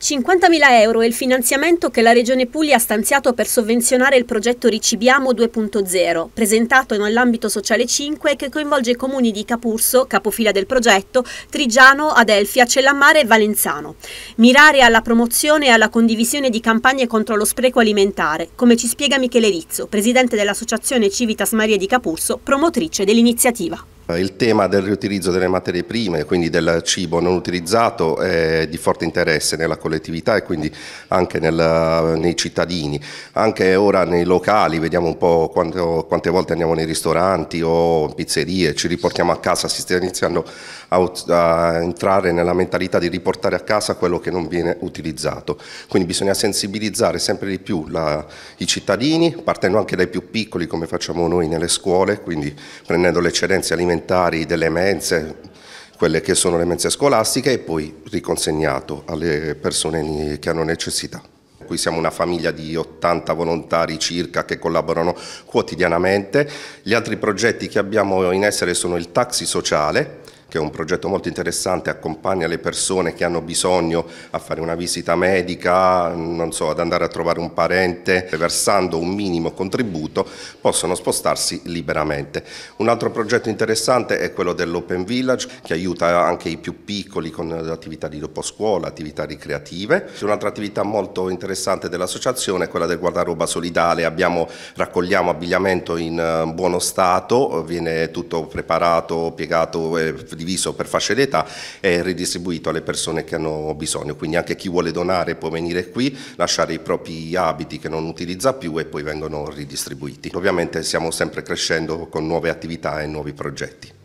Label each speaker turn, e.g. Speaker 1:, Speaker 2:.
Speaker 1: 50.000 euro è il finanziamento che la Regione Puglia ha stanziato per sovvenzionare il progetto Ricibiamo 2.0, presentato nell'ambito sociale 5 che coinvolge i comuni di Capurso, capofila del progetto, Trigiano, Adelfia, Cellammare e Valenzano. Mirare alla promozione e alla condivisione di campagne contro lo spreco alimentare, come ci spiega Michele Rizzo, presidente dell'Associazione Civitas Maria di Capurso, promotrice dell'iniziativa.
Speaker 2: Eh, il tema del riutilizzo delle materie prime, quindi del cibo non utilizzato, è di forte interesse nella collettività e quindi anche nel, nei cittadini. Anche ora nei locali, vediamo un po' quanto, quante volte andiamo nei ristoranti o in pizzerie, ci riportiamo a casa, si sta iniziando a, a entrare nella mentalità di riportare a casa quello che non viene utilizzato. Quindi bisogna sensibilizzare sempre di più la, i cittadini, partendo anche dai più piccoli come facciamo noi nelle scuole, quindi prendendo le eccedenze alimentari elementari delle mense, quelle che sono le mense scolastiche e poi riconsegnato alle persone che hanno necessità. Qui siamo una famiglia di 80 volontari circa che collaborano quotidianamente. Gli altri progetti che abbiamo in essere sono il taxi sociale, che è un progetto molto interessante, accompagna le persone che hanno bisogno a fare una visita medica, non so, ad andare a trovare un parente, versando un minimo contributo possono spostarsi liberamente. Un altro progetto interessante è quello dell'Open Village che aiuta anche i più piccoli con attività di dopo scuola, attività ricreative. Un'altra attività molto interessante dell'associazione è quella del guardaroba solidale, Abbiamo, raccogliamo abbigliamento in eh, buono stato, viene tutto preparato, piegato e diviso per fasce d'età e ridistribuito alle persone che hanno bisogno, quindi anche chi vuole donare può venire qui, lasciare i propri abiti che non utilizza più e poi vengono
Speaker 1: ridistribuiti. Ovviamente stiamo sempre crescendo con nuove attività e nuovi progetti.